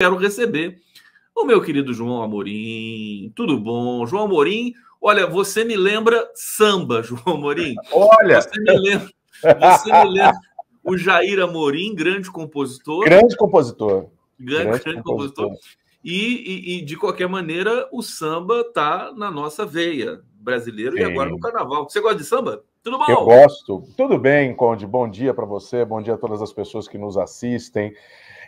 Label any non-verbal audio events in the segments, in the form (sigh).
quero receber o meu querido João Amorim. Tudo bom? João Amorim, olha, você me lembra samba, (laughs) João Amorim. Olha! Você me lembra, você me lembra o Jair Amorim, grande compositor. Grande compositor. Grande, grande, grande compositor. compositor. E, e, e, de qualquer maneira, o samba tá na nossa veia, brasileiro, Sim. e agora no carnaval. Você gosta de samba? Tudo bom? Eu gosto. Tudo bem, Conde. Bom dia para você, bom dia a todas as pessoas que nos assistem.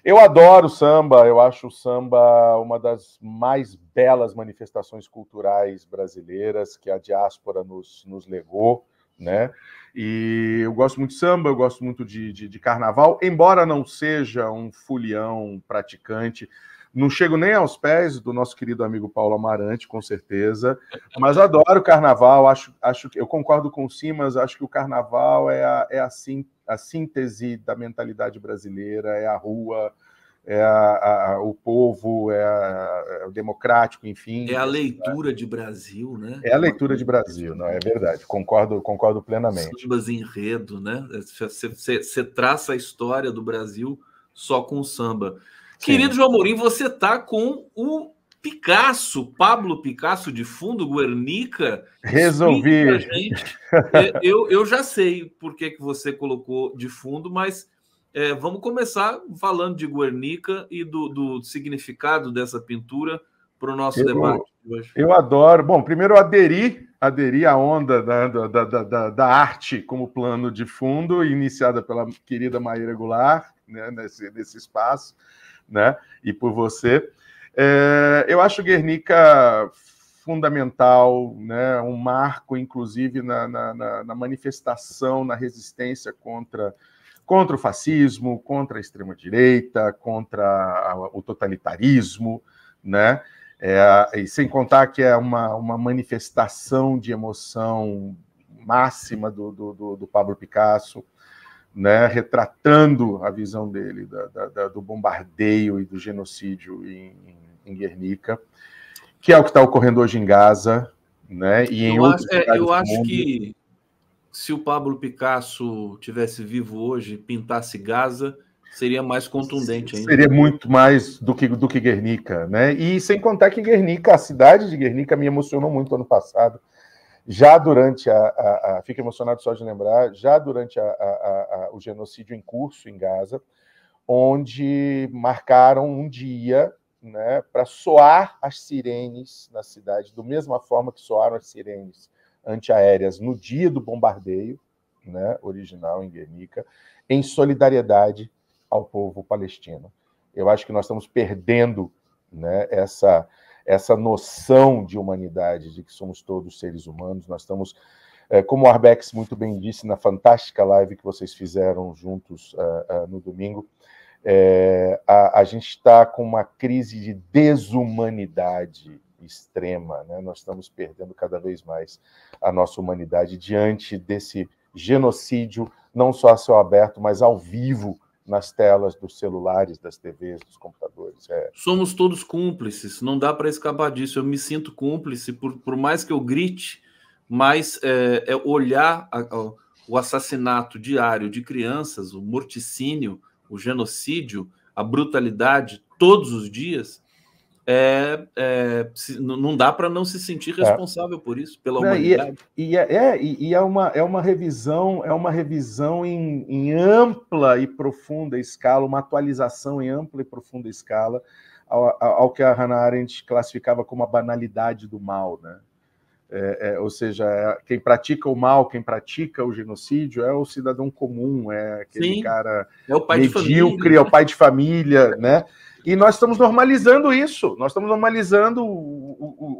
Eu adoro samba, eu acho o samba uma das mais belas manifestações culturais brasileiras que a diáspora nos, nos legou, né? E eu gosto muito de samba, eu gosto muito de, de, de carnaval, embora não seja um fulião praticante, não chego nem aos pés do nosso querido amigo Paulo Amarante, com certeza. (laughs) Mas adoro o carnaval. Acho, acho que eu concordo com o Simas. Acho que o carnaval é a, é a, sim, a síntese da mentalidade brasileira. É a rua, é a, a, o povo, é, a, é, o democrático, enfim. É a leitura de Brasil, né? É a leitura de Brasil, não é verdade? Concordo, concordo plenamente. Sambas enredo, né? Você traça a história do Brasil só com o samba. Querido João Amorim, você está com o Picasso, Pablo Picasso de fundo, Guernica. Resolvi. É, eu, eu já sei por que, que você colocou de fundo, mas é, vamos começar falando de Guernica e do, do significado dessa pintura para o nosso eu, debate hoje. Eu adoro. Bom, primeiro eu aderi, aderi à onda da, da, da, da, da arte como plano de fundo, iniciada pela querida Maíra Goulart, né, nesse, nesse espaço né? E por você. É, eu acho Guernica fundamental, né? Um marco, inclusive, na, na, na manifestação, na resistência contra contra o fascismo, contra a extrema-direita, contra o totalitarismo, né? É, e sem contar que é uma, uma manifestação de emoção máxima do, do, do Pablo Picasso, né, retratando a visão dele da, da, da, do bombardeio e do genocídio em, em Guernica, que é o que está ocorrendo hoje em Gaza, né? E em eu acho, é, eu acho mundo. que se o Pablo Picasso tivesse vivo hoje, pintasse Gaza, seria mais contundente ainda. Seria muito mais do que, do que Guernica, né? E sem contar que Guernica, a cidade de Guernica, me emocionou muito ano passado já durante a, a, a fico emocionado só de lembrar, já durante a, o genocídio em curso em Gaza, onde marcaram um dia né, para soar as sirenes na cidade, do mesma forma que soaram as sirenes antiaéreas no dia do bombardeio né, original em Guernica, em solidariedade ao povo palestino. Eu acho que nós estamos perdendo né, essa, essa noção de humanidade, de que somos todos seres humanos, nós estamos é, como o Arbex muito bem disse na fantástica live que vocês fizeram juntos uh, uh, no domingo, é, a, a, gente está com uma crise de desumanidade extrema, né? nós estamos perdendo cada vez mais a nossa humanidade diante desse genocídio, não só a céu aberto, mas ao vivo nas telas dos celulares, das TVs, dos computadores. É... Somos todos cúmplices, não dá para escapar disso. Eu me sinto cúmplice, por, por mais que eu grite, mas é, é olhar a, a, o assassinato diário de crianças, o morticínio, o genocídio, a brutalidade todos os dias é, é, não dá para não se sentir tá. responsável por isso, pela é, humanidade. E, é, é, e, e é, uma, é uma revisão, é uma revisão em, em ampla e profunda escala, uma atualização em ampla e profunda escala ao, ao que a Hannah Arendt classificava como a banalidade do mal, né? É, é, ou seja, é, quem pratica o mal, quem pratica o genocídio é o cidadão comum, é aquele Sim, cara é o pai medíocre, de família. é o né? pai de família, né? E nós estamos normalizando isso, nós estamos normalizando o,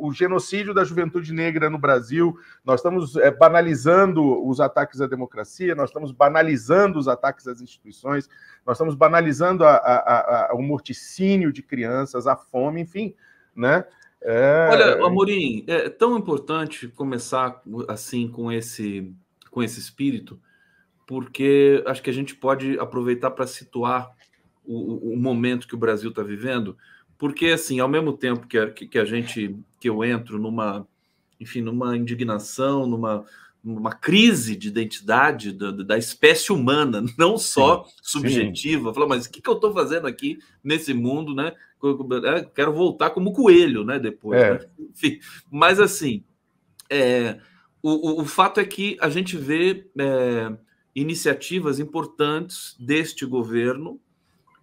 o, o genocídio da juventude negra no Brasil, nós estamos é, banalizando os ataques à democracia, nós estamos banalizando os ataques às instituições, nós estamos banalizando a, a, a, o morticínio de crianças, a fome, enfim, né? É... Olha, Amorim, é tão importante começar assim com esse com esse espírito, porque acho que a gente pode aproveitar para situar o, o momento que o Brasil está vivendo, porque assim, ao mesmo tempo que a, que a gente que eu entro numa, enfim, numa indignação, numa uma crise de identidade da, da espécie humana, (laughs) não só sim, subjetiva. Falar, mas o que, que eu estou fazendo aqui nesse mundo, né? né? Quero voltar como coelho, né? Depois. É. Né? Enfim, mas assim, é, o, o, o, fato é que a gente vê é, iniciativas importantes deste governo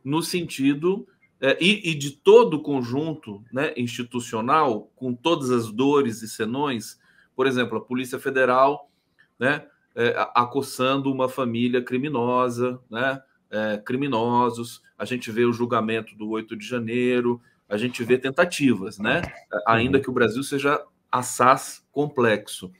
no sentido é, e, e, de todo o conjunto né, institucional, com todas as dores e senões, por exemplo, a Polícia Federal né, é, acossando uma família criminosa, né, é, criminosos, a gente vê o julgamento do 8 de janeiro, a gente vê tentativas, né, ainda uhum. que o Brasil seja assaz complexo.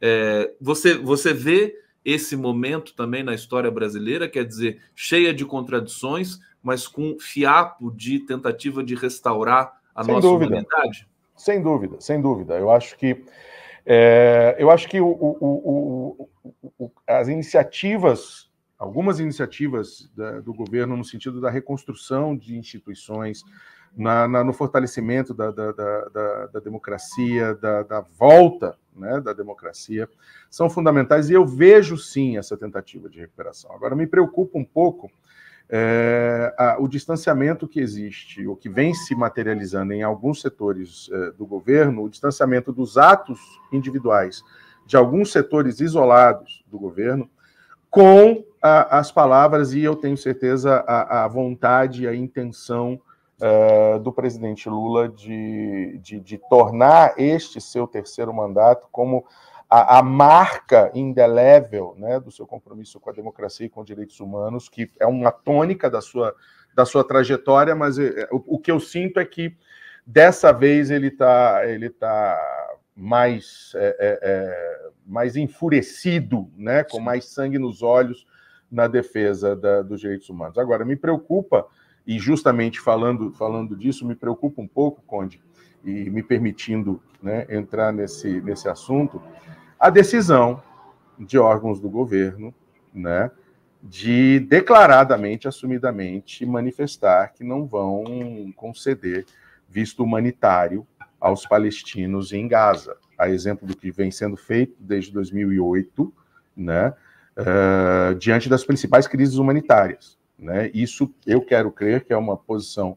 É, você, você vê esse momento também na história brasileira, quer dizer, cheia de contradições, mas com fiapo de tentativa de restaurar a sem nossa dúvida. humanidade? Sem dúvida, sem dúvida. Eu acho que é, eu acho que o, o, o, as iniciativas, algumas iniciativas da, do governo no sentido da reconstrução de instituições, na, na, no fortalecimento da, da, da, da democracia, da, volta né, da democracia, são fundamentais e eu vejo sim essa tentativa de recuperação. Agora, me preocupa um pouco é, a, o distanciamento que existe, ou que vem se materializando em alguns setores é, do governo, o distanciamento dos atos individuais de alguns setores isolados do governo, com a, as palavras e eu tenho certeza a, a vontade e a intenção é, do presidente Lula de, de, de tornar este seu terceiro mandato como a, a, marca indelével né, do seu compromisso com a democracia e com os direitos humanos, que é uma tônica da sua, da sua trajetória, mas eh, eh, o, o que eu sinto é que dessa vez ele está ele tá mais, é, é, mais enfurecido, né, com mais sangue nos olhos na defesa da, dos direitos humanos. Agora, me preocupa e justamente falando, falando disso, me preocupa um pouco, Conde, e me permitindo né, entrar nesse, nesse assunto, a decisão de órgãos do governo né, de declaradamente, assumidamente manifestar que não vão conceder visto humanitário aos palestinos em Gaza, a exemplo do que vem sendo feito desde 2008, né, uh, diante das principais crises humanitárias. Né? Isso eu quero crer que é uma posição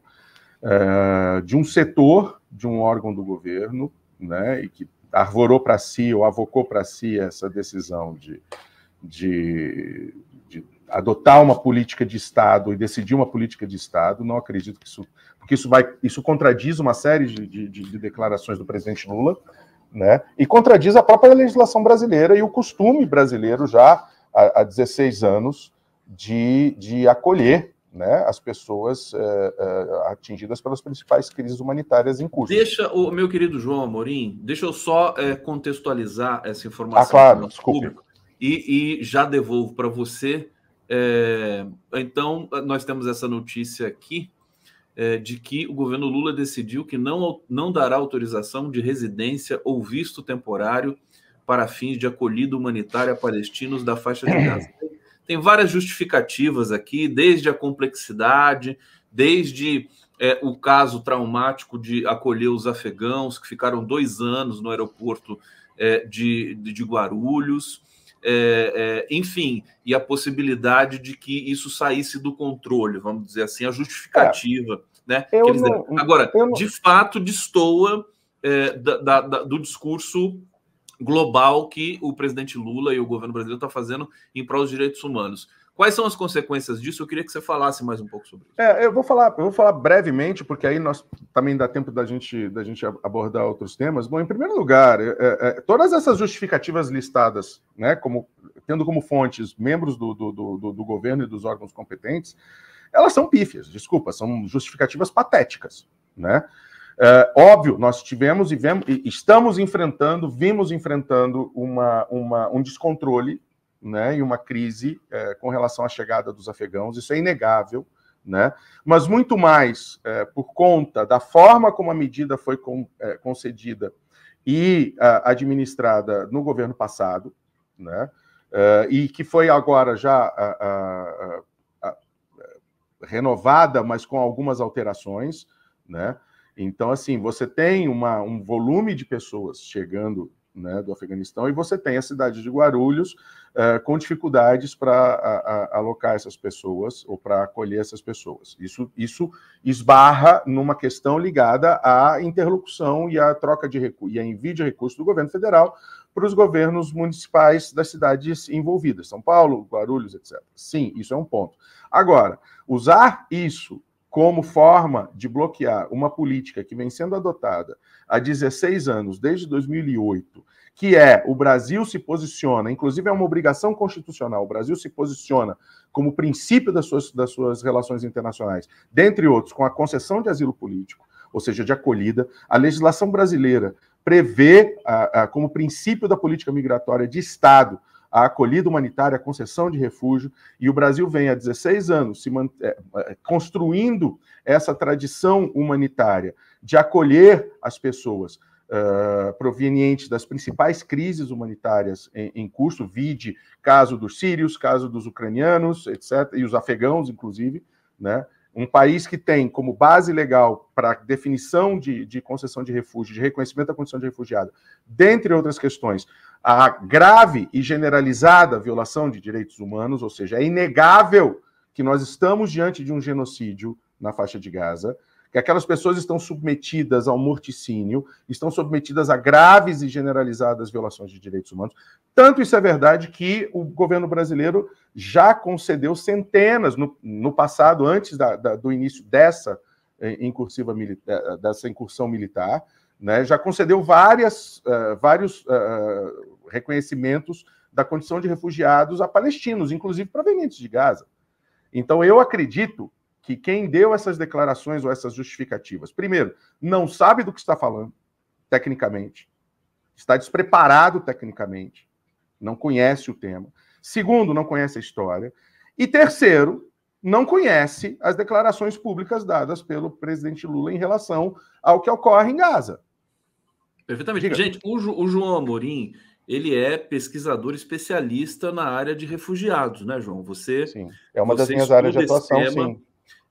uh, de um setor, de um órgão do governo, né? e que arvorou para si ou avocou para si essa decisão de, de, de, adotar uma política de Estado e decidir uma política de Estado. Não acredito que isso. Porque isso, vai, isso contradiz uma série de, de declarações do presidente Lula. Né? E contradiz a própria legislação brasileira e o costume brasileiro já há, há 16 anos de, de acolher né, as pessoas uh, uh, atingidas pelas principais crises humanitárias em curso. Deixa, o meu querido João Amorim, deixa eu só é, contextualizar essa informação ah, claro, público e, e, já devolvo para você. É, então, nós temos essa notícia aqui é, de que o governo Lula decidiu que não, não dará autorização de residência ou visto temporário para fins de acolhida humanitária a palestinos da faixa de Gaza. (clears throat) Tem várias justificativas aqui, desde a complexidade, desde é, o caso traumático de acolher os afegãos que ficaram dois anos no aeroporto é, de, de, Guarulhos, é, é, enfim, e a possibilidade de que isso saísse do controle, vamos dizer assim, a justificativa. Né, não, Agora, não... de fato, destoa é, da, da, da, do discurso global que o presidente Lula e o governo brasileiro estão tá fazendo em prol dos direitos humanos. Quais são as consequências disso? Eu queria que você falasse mais um pouco sobre isso. É, eu vou falar, eu vou falar brevemente, porque aí nós também dá tempo da gente, da gente abordar outros temas. Bom, em primeiro lugar, é, é, é, todas essas justificativas listadas, né, como tendo como fontes membros do, do, do, do governo e dos órgãos competentes, elas são pífias, desculpa, são justificativas patéticas, né? É, óbvio, nós tivemos e vemos, e estamos enfrentando, vimos enfrentando uma, uma, um descontrole né, e uma crise é, com relação à chegada dos afegãos, isso é inegável, né? mas muito mais é, por conta da forma como a medida foi com, é, concedida e administrada no governo passado, né, é, e que foi agora já a, a, renovada, mas com algumas alterações, né? Então, assim, você tem uma, um volume de pessoas chegando né, do Afeganistão e você tem a cidade de Guarulhos uh, com dificuldades para alocar essas pessoas ou para acolher essas pessoas. Isso, isso esbarra numa questão ligada à interlocução e à troca de recursos e à envio de recursos do governo federal para os governos municipais das cidades envolvidas, São Paulo, Guarulhos, etc. Sim, isso é um ponto. Agora, usar isso como forma de bloquear uma política que vem sendo adotada há 16 anos, desde 2008, que é o Brasil se posiciona, inclusive é uma obrigação constitucional, o Brasil se posiciona como princípio das suas, das suas relações internacionais, dentre outros, com a concessão de asilo político, ou seja, de acolhida, a legislação brasileira prevê a, a, como princípio da política migratória de Estado a acolhida humanitária, a concessão de refúgio, e o Brasil vem há 16 anos se é, é, construindo essa tradição humanitária de acolher as pessoas. Uh, provenientes das principais crises humanitárias em, em curso, vide caso dos sírios, caso dos ucranianos, etc., e os afegãos, inclusive, né? Um país que tem como base legal para definição de, de concessão de refúgio, de reconhecimento da condição de refugiado, dentre outras questões, a grave e generalizada violação de direitos humanos, ou seja, é inegável que nós estamos diante de um genocídio na faixa de Gaza, que aquelas pessoas estão submetidas ao morticínio, estão submetidas a graves e generalizadas violações de direitos humanos. Tanto isso é verdade que o governo brasileiro já concedeu centenas no, no passado, antes da, da, do início dessa eh, incursiva eh, dessa incursão militar, né, já concedeu várias, uh, vários, uh, reconhecimentos da condição de refugiados a palestinos, inclusive provenientes de Gaza. Então, eu acredito que quem deu essas declarações ou essas justificativas, primeiro, não sabe do que está falando, tecnicamente, está despreparado tecnicamente, não conhece o tema. Segundo, não conhece a história. E terceiro, não conhece as declarações públicas dadas pelo presidente Lula em relação ao que ocorre em Gaza. Perfeitamente. Diga. Gente, o, João Amorim ele é pesquisador especialista na área de refugiados, né, João? Você sim, é uma das minhas áreas de atuação, tema, sim.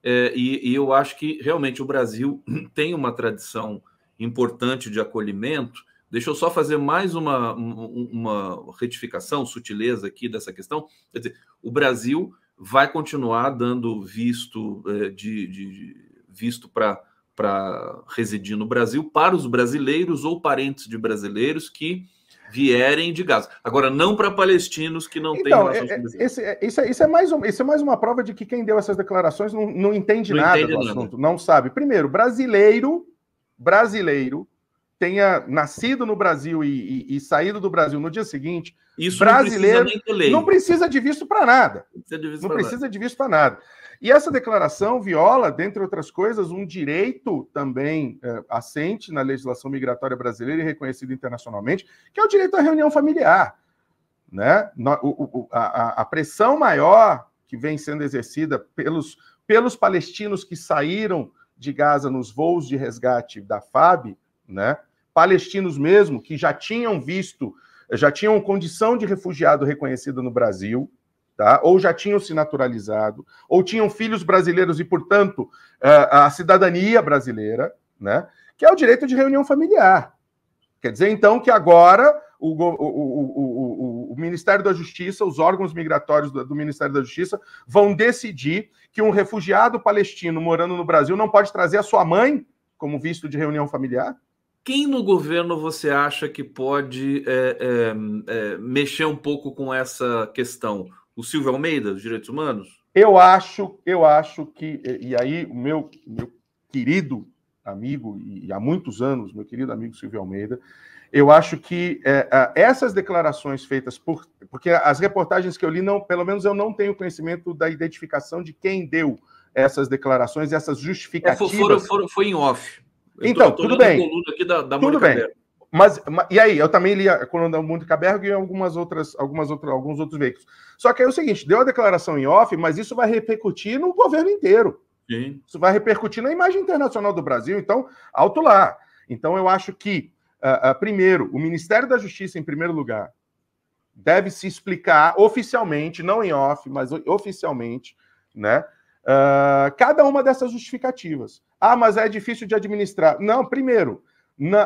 É, e, e, eu acho que realmente o Brasil (clears throat) tem uma tradição importante de acolhimento. Deixa eu só fazer mais uma, uma retificação, sutileza aqui dessa questão. Quer dizer, o Brasil vai continuar dando visto é, de, de visto para para residir no Brasil para os brasileiros ou parentes de brasileiros que vierem de Gaza. Agora, não para palestinos que não então, têm relações é, é esse, é, isso, é, isso, é mais um, isso é mais uma prova de que quem deu essas declarações não, não entende não nada entende do nada. assunto, não sabe. Primeiro, brasileiro, brasileiro, tenha nascido no Brasil e, e, e saído do Brasil no dia seguinte, Isso brasileiro não precisa, de visto para nada. Não precisa de visto para nada. nada. E essa declaração viola, dentre outras coisas, um direito também é, assente na legislação migratória brasileira e reconhecido internacionalmente, que é o direito à reunião familiar. Né? O, o, a, a pressão maior que vem sendo exercida pelos, pelos palestinos que saíram de Gaza nos voos de resgate da FAB, né? palestinos mesmo, que já tinham visto, já tinham condição de refugiado reconhecida no Brasil, tá? ou já tinham se naturalizado, ou tinham filhos brasileiros e, portanto, eh, a cidadania brasileira, né? que é o direito de reunião familiar. Quer dizer, então, que agora o, o, o, o Ministério da Justiça, os órgãos migratórios do, do, Ministério da Justiça, vão decidir que um refugiado palestino morando no Brasil não pode trazer a sua mãe como visto de reunião familiar? Quem no governo você acha que pode é, é, é, mexer um pouco com essa questão? O Silvio Almeida, dos direitos humanos? Eu acho, eu acho que, e aí o meu, meu querido amigo, e há muitos anos, meu querido amigo Silvio Almeida, eu acho que é, essas declarações feitas por. Porque as reportagens que eu li, não, pelo menos eu não tenho conhecimento da identificação de quem deu essas declarações, essas é, justificativas. É, foi, foi, foi em off. Eu então, tô, eu tô tudo bem. Da, da tudo bem. Mas, e aí, eu também li a coluna da Mônica Berg e algumas outras, algumas outras, alguns outros veículos. Só que é o seguinte, deu a declaração em off, mas isso vai repercutir no governo inteiro. Sim. Isso vai repercutir na imagem internacional do Brasil, então, alto lá. Então, eu acho que, uh, uh, primeiro, o Ministério da Justiça, em primeiro lugar, deve se explicar oficialmente, não em off, mas oficialmente, né? Uh, cada uma dessas justificativas. Ah, mas é difícil de administrar. Não, primeiro.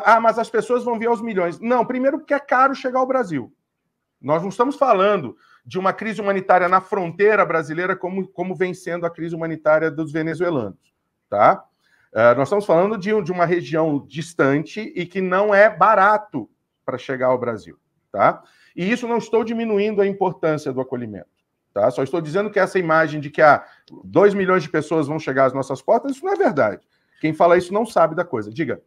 ah, mas as pessoas vão vir aos milhões. Não, primeiro porque é caro chegar ao Brasil. Nós não estamos falando de uma crise humanitária na fronteira brasileira como, como vem sendo a crise humanitária dos venezuelanos, tá? Uh, nós estamos falando de, de uma região distante e que não é barato para chegar ao Brasil, tá? E isso não estou diminuindo a importância do acolhimento. Tá? Só estou dizendo que essa imagem de que há 2 milhões de pessoas vão chegar às nossas portas, isso não é verdade. Quem fala isso não sabe da coisa. Diga.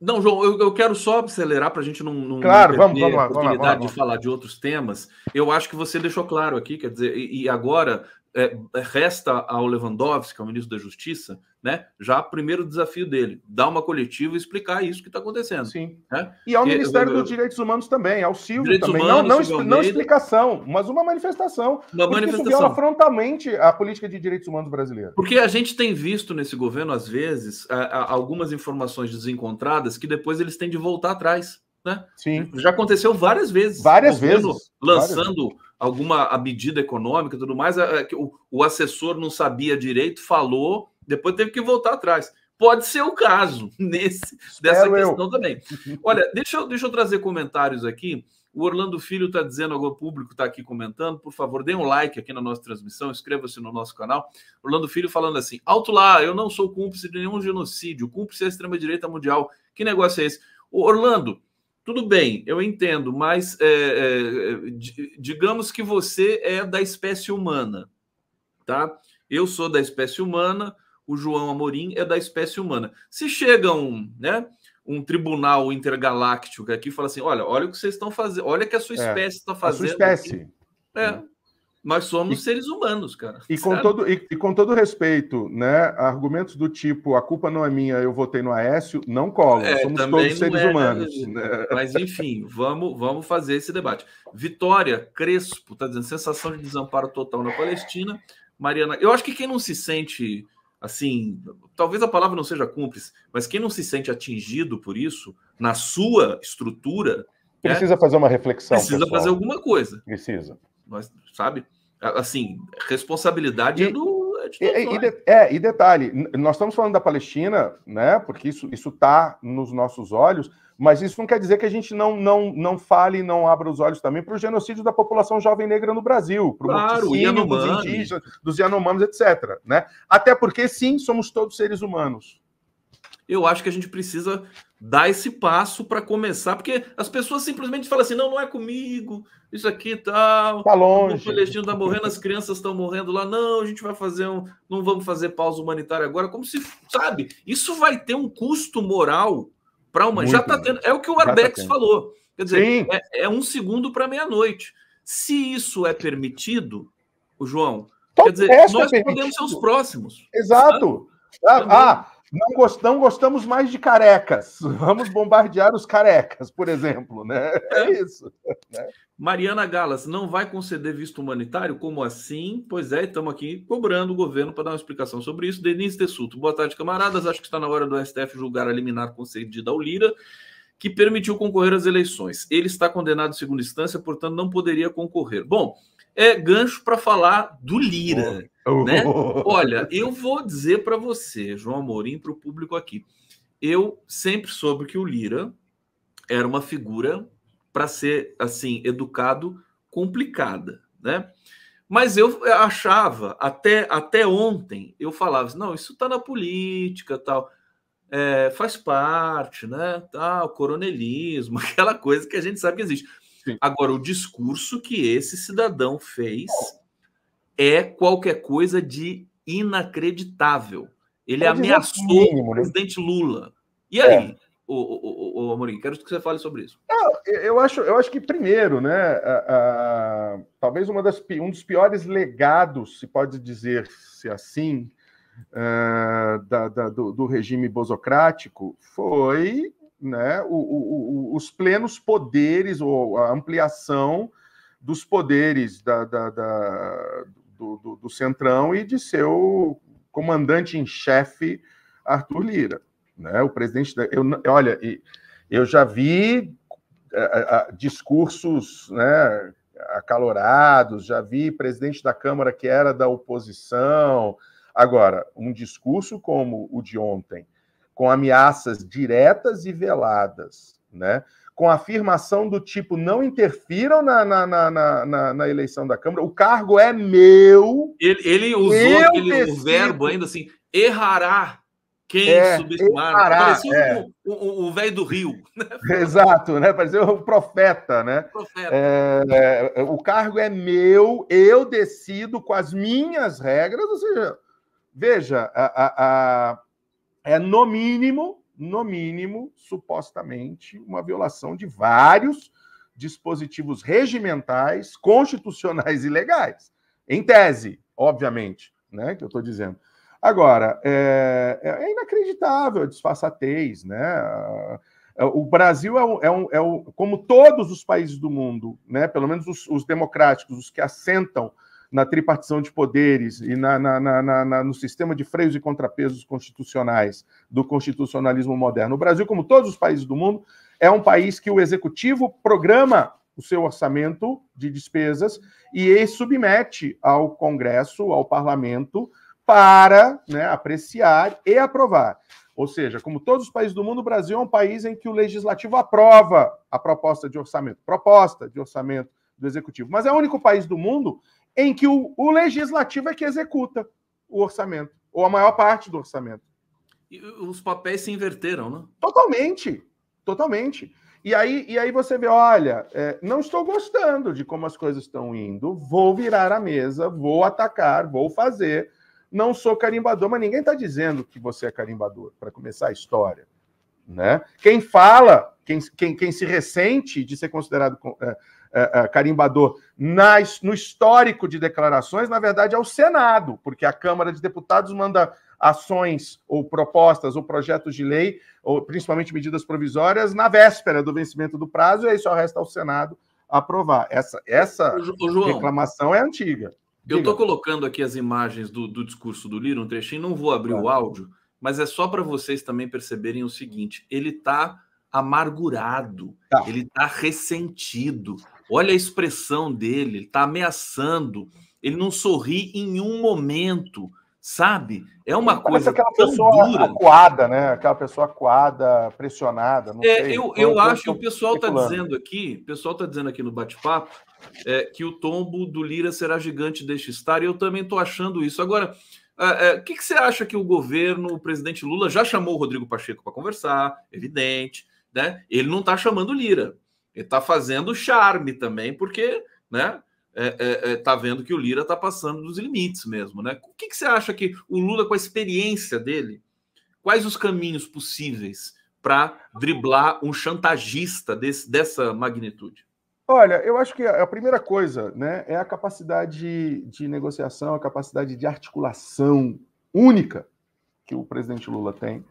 Não, João, eu, eu quero só acelerar para a gente não, não, claro, vamos, vamos lá, oportunidade vamos lá, vamos lá, de falar de outros temas. Eu acho que você deixou claro aqui, quer dizer, e, e agora é, resta ao Lewandowski, o ministro da Justiça, né, já o primeiro desafio dele, dar uma coletiva e explicar isso que está acontecendo. Sim. Né? E ao Ministério eu, eu, dos Direitos Humanos também, ao Silvio Direitos também. Humanos, não, não, Silvio não explicação, mas uma manifestação. Uma manifestação. Isso viola frontalmente a política de direitos humanos brasileira. Porque a gente tem visto nesse governo, às vezes, algumas informações desencontradas que depois eles têm de voltar atrás. Né? Sim. Já aconteceu várias vezes. Várias vezes. Lançando várias alguma medida econômica tudo mais, é, é o, o assessor não sabia direito, falou, depois teve que voltar atrás. Pode ser o caso (laughs) nesse, dessa questão também. (laughs) Olha, deixa eu, deixa eu trazer comentários aqui. O Orlando Filho está dizendo, agora o público está aqui comentando. Por favor, dê um like aqui na nossa transmissão, inscreva-se no nosso canal. Orlando Filho falando assim: alto lá, eu não sou cúmplice de nenhum genocídio, cúmplice é extrema-direita mundial. Que negócio é esse? Orlando, tudo bem, eu entendo, mas é, é, digamos que você é da espécie humana, tá? Eu sou da espécie humana, o João Amorim é da espécie humana. Se chega um, né, um tribunal intergaláctico aqui e fala assim: olha, olha o que vocês estão fazendo, olha o que a sua é, espécie está é, fazendo. A sua espécie. Aqui. É, né? Nós somos e, seres humanos, cara. E com, todo, e, e, com todo respeito, né? Argumentos do tipo, a culpa não é minha, eu votei no Aécio, não colam. É, somos todos seres é, né, humanos. Né? Mas, enfim, vamos, vamos fazer esse debate. Vitória Crespo está dizendo sensação de desamparo total na Palestina. Mariana, eu acho que quem não se sente assim, talvez a palavra não seja cúmplice, mas quem não se sente atingido por isso, na sua estrutura. Né, precisa é, fazer uma reflexão. Precisa pessoal. fazer alguma coisa. Precisa. Nós, sabe? Assim, responsabilidade e, é do. É, e, e, de, é, e detalhe, nós estamos falando da Palestina, né? Porque isso está nos nossos olhos, mas isso não quer dizer que a gente não, não, não fale e não abra os olhos também para o genocídio da população jovem negra no Brasil, para o claro, dos indígenas, dos Yanomamis, etc. Né? Até porque, sim, somos todos seres humanos. Eu acho que a gente precisa dar esse passo para começar, porque as pessoas simplesmente falam assim: não, não é comigo, isso aqui tal. Tá longe. O palestino está morrendo, as crianças estão morrendo lá. Não, a gente vai fazer um. Não vamos fazer pausa humanitária agora. Como se. Sabe? Isso vai ter um custo moral para uma. Muito Já está tendo. É o que o tá Arbex tá falou. Quer dizer, é, é, um segundo para meia-noite. Se isso é permitido, o João. quer dizer, é nós é podemos ser os próximos. Exato. Sabe? ah não, gost, não gostamos mais de carecas. (laughs) Vamos bombardear os carecas, por exemplo, né? É, é isso. Né? Mariana Galas, não vai conceder visto humanitário? Como assim? Pois é, estamos aqui cobrando o governo para dar uma explicação sobre isso. Denise Tessuto, boa tarde, camaradas. Acho que está na hora do STF julgar a liminar concedida ao Lira que permitiu concorrer às eleições. Ele está condenado em segunda instância, portanto, não poderia concorrer. Bom, é, gancho para falar do Lira. Oh, né? oh, Olha, eu vou dizer para você, João Amorim, para o público aqui. Eu sempre soube que o Lira era uma figura para ser assim educado complicada, né? Mas eu achava até até ontem eu falava assim, não isso está na política tal é, faz parte, né? Tal coronelismo (laughs) aquela coisa que a gente sabe que existe. Sim. Agora, o discurso que esse cidadão fez é qualquer coisa de inacreditável. Ele Pode ameaçou mínimo, né? o presidente Lula. E é. aí, é. o, o, o, Amorim, quero que você fale sobre isso. Eu, eu acho, eu acho que, primeiro, né, a, a, talvez uma das, um dos piores legados, se pode dizer-se assim, eh, da, da, do, do, regime bosocrático foi né, o, o, o, os plenos poderes ou a ampliação dos poderes da, da, da do, do, do, Centrão e de seu comandante em chefe, Arthur Lira. Né? O presidente. Da, eu, olha, eu já vi eh, eh, discursos né, acalorados, já vi presidente da Câmara que era da oposição. Agora, um discurso como o de ontem com ameaças diretas e veladas, né? com afirmação do tipo não interfiram na, na, na, na, na eleição da Câmara, o cargo é meu. Ele, ele usou aquele, o verbo ainda assim, errará quem é, subestimar. Parecia é. o velho do Rio. Né? (laughs) Exato, né? Parecia o profeta, né? Profeta. É, é, o cargo é meu, eu decido com as minhas regras, ou seja, veja, a, a é, no mínimo, no mínimo, supostamente, uma violação de vários dispositivos regimentais, constitucionais e legais. Em tese, obviamente, né, que eu estou dizendo. Agora, é, é, é inacreditável a disfarçatez, né? O Brasil é um, é, um, é um, como todos os países do mundo, né? Pelo menos os, os democráticos, os que assentam na tripartição de poderes e na, na, na, na, no sistema de freios e contrapesos constitucionais do constitucionalismo moderno. O Brasil, como todos os países do mundo, é um país que o executivo programa o seu orçamento de despesas e submete ao Congresso, ao parlamento, para né, apreciar e aprovar. Ou seja, como todos os países do mundo, o Brasil é um país em que o legislativo aprova a proposta de orçamento, proposta de orçamento do executivo. Mas é o único país do mundo em que o, o legislativo é que executa o orçamento, ou a maior parte do orçamento. E os papéis se inverteram, né? Totalmente, totalmente. E aí, e aí você vê, olha, é, não estou gostando de como as coisas estão indo, vou virar a mesa, vou atacar, vou fazer. Não sou carimbador, mas ninguém está dizendo que você é carimbador, para começar a história. Né? Quem fala, quem, quem, quem se ressente de ser considerado é, é, é, carimbador nas, no histórico de declarações, na verdade, é o Senado, porque a Câmara de Deputados manda ações ou propostas ou projetos de lei, ou principalmente medidas provisórias, na véspera do vencimento do prazo, e aí só resta ao Senado aprovar. Essa, essa Ô, João, reclamação é antiga. Diga. Eu estou colocando aqui as imagens do, do discurso do Lira, um trechinho, não vou abrir claro. o áudio, mas é só para vocês também perceberem o seguinte: ele está amargurado, tá. ele está ressentido, Olha a expressão dele, ele está ameaçando. Ele não sorri em um momento, sabe? É uma Parece coisa aquela tão pessoa dura. acuada, né? Aquela pessoa acuada, pressionada. Não é, sei, eu, eu, acho que o pessoal está dizendo aqui, o pessoal está dizendo aqui no bate-papo é, que o tombo do Lira será gigante deste estar, e eu também estou achando isso. Agora, é, é, o que, que, você acha que o governo, o presidente Lula, já chamou o Rodrigo Pacheco para conversar? Evidente, né? Ele não está chamando Lira está fazendo charme também, porque né, é, é, é tá vendo que o Lira está passando dos limites mesmo, né? O que, que, você acha que o Lula, com a experiência dele, quais os caminhos possíveis para driblar um chantagista desse, dessa magnitude? Olha, eu acho que a primeira coisa né, é a capacidade de negociação, a capacidade de articulação única que o presidente Lula tem.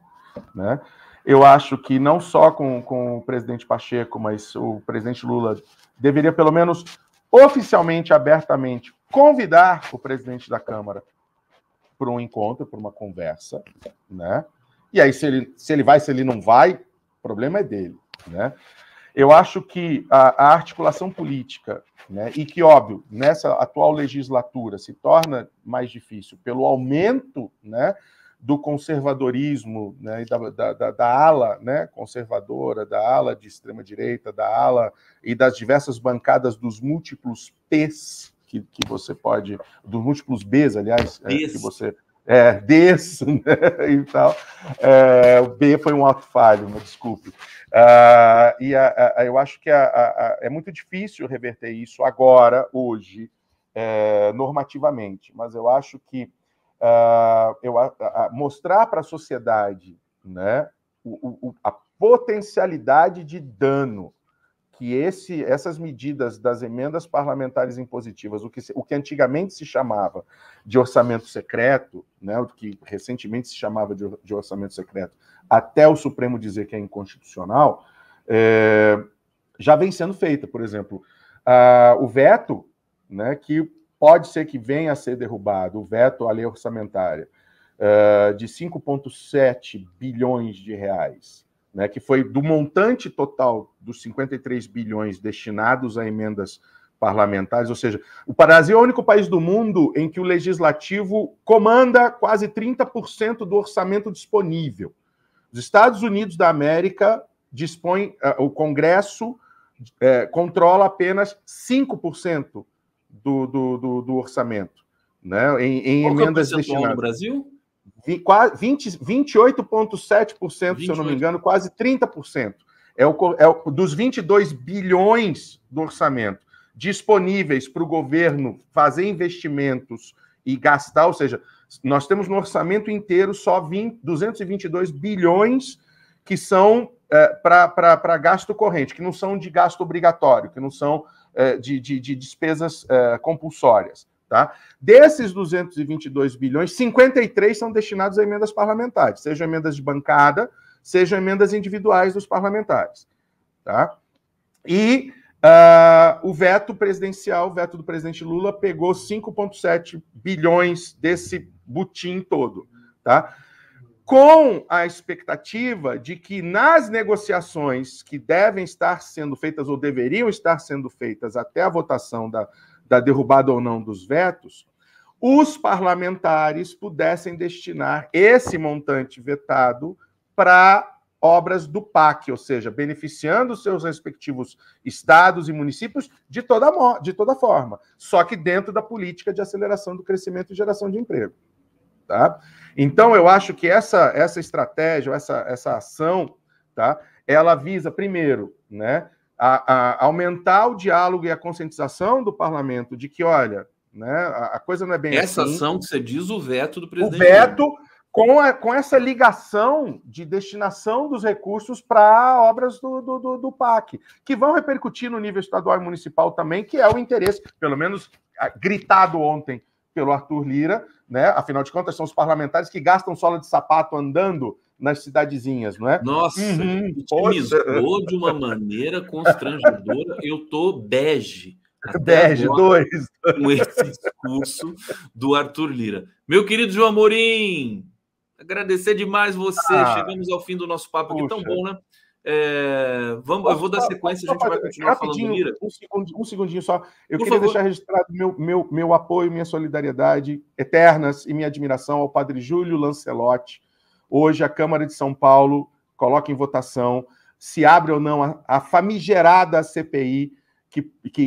Né? Eu acho que não só com, com o presidente Pacheco, mas o presidente Lula deveria, pelo menos oficialmente, abertamente, convidar o presidente da Câmara para um encontro, para uma conversa, né? E aí, se ele, se ele vai, se ele não vai, o problema é dele, né? Eu acho que a, a articulação política, né, e que, óbvio, nessa atual legislatura se torna mais difícil pelo aumento né, do conservadorismo né, da, da, da, ala né, conservadora, da ala de extrema-direita, da ala e das diversas bancadas dos múltiplos P's que, que você pode, dos múltiplos B's, aliás, é, que você. É, D's (laughs) né, e tal. É, o B foi um alto falho, mas desculpe. Ah, e a, a, eu acho que a, é muito difícil reverter isso agora, hoje, é, normativamente, mas eu acho que uh, eu, a, a mostrar para a sociedade né, o, o, a potencialidade de dano que esse, essas medidas das emendas parlamentares impositivas, o que, o que antigamente se chamava de orçamento secreto, né, o que recentemente se chamava de, de orçamento secreto, até o Supremo dizer que é inconstitucional, é, já vem sendo feita. Por exemplo, ah, o veto né, que pode ser que venha a ser derrubado o veto à lei orçamentária uh, de 5,7 bilhões de reais, né, que foi do montante total dos 53 bilhões destinados a emendas parlamentares, ou seja, o Brasil é o único país do mundo em que o legislativo comanda quase 30% do orçamento disponível. Os Estados Unidos da América dispõe, uh, eh, o Congresso uh, controla apenas 5% do, do, do, do orçamento, né? em, em Qual é emendas é destinadas. No Brasil? 28,7%, se eu não me engano, quase 30%. É o, é o, dos 22 bilhões do orçamento disponíveis para o governo fazer investimentos e gastar, ou seja, nós temos no orçamento inteiro só 20, 222 bilhões que são é, eh, para gasto corrente, que não são de gasto obrigatório, que não são eh, de, de, de despesas eh, compulsórias. Tá? Desses 222 bilhões, 53 são destinados a emendas parlamentares, sejam emendas de bancada, sejam emendas individuais dos parlamentares. Tá? E uh, o veto presidencial, o veto do presidente Lula, pegou 5,7 bilhões desse butim todo. Tá? com a expectativa de que nas negociações que devem estar sendo feitas ou deveriam estar sendo feitas até a votação da, da derrubada ou não dos vetos, os parlamentares pudessem destinar esse montante vetado para obras do PAC, ou seja, beneficiando seus respectivos estados e municípios de toda, de toda forma, só que dentro da política de aceleração do crescimento e geração de emprego. Tá? Então, eu acho que essa, essa estratégia, essa, essa ação, tá? ela visa, primeiro, né, a, a aumentar o diálogo e a conscientização do parlamento de que, olha, né, a, a coisa não é bem essa assim. Essa ação que você diz, o veto do presidente. O veto com, a, com essa ligação de destinação dos recursos para obras do, do, do, do PAC, que vão repercutir no nível estadual e municipal também, que é o interesse, pelo menos gritado ontem pelo Arthur Lira, né? Afinal de contas, são os parlamentares que gastam sola de sapato andando nas cidadezinhas, não é? Nossa, uhum, otimizou de uma maneira constrangedora. Eu tô bege. Bege, dois. Com esse discurso do Arthur Lira. Meu querido João Amorim, agradecer demais você. Ah, Chegamos ao fim do nosso papo que aqui, tão bom, né? É, vamos, eu vou dar sequência, a gente vai continuar falando Um segundinho, um segundinho só. Eu Por queria favor. deixar registrado meu, meu, meu apoio, minha solidariedade eternas e minha admiração ao padre Júlio Lancelotti. Hoje, a Câmara de São Paulo coloca em votação se abre ou não a, a famigerada CPI que,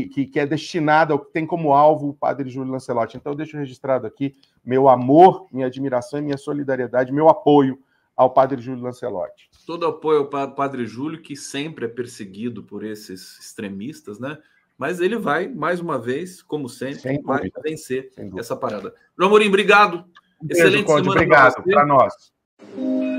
que, que é destinada, que tem como alvo o padre Júlio Lancelotti. Então, eu deixo registrado aqui meu amor, minha admiração e minha solidariedade, meu apoio ao padre Júlio Lancelotti todo apoio ao Padre Júlio, que sempre é perseguido por esses extremistas, né? Mas ele vai, mais uma vez, como sempre, Sem vai vencer essa parada. João Amorim, obrigado. Um beijo, Excelente Conde, semana. Obrigado para nós.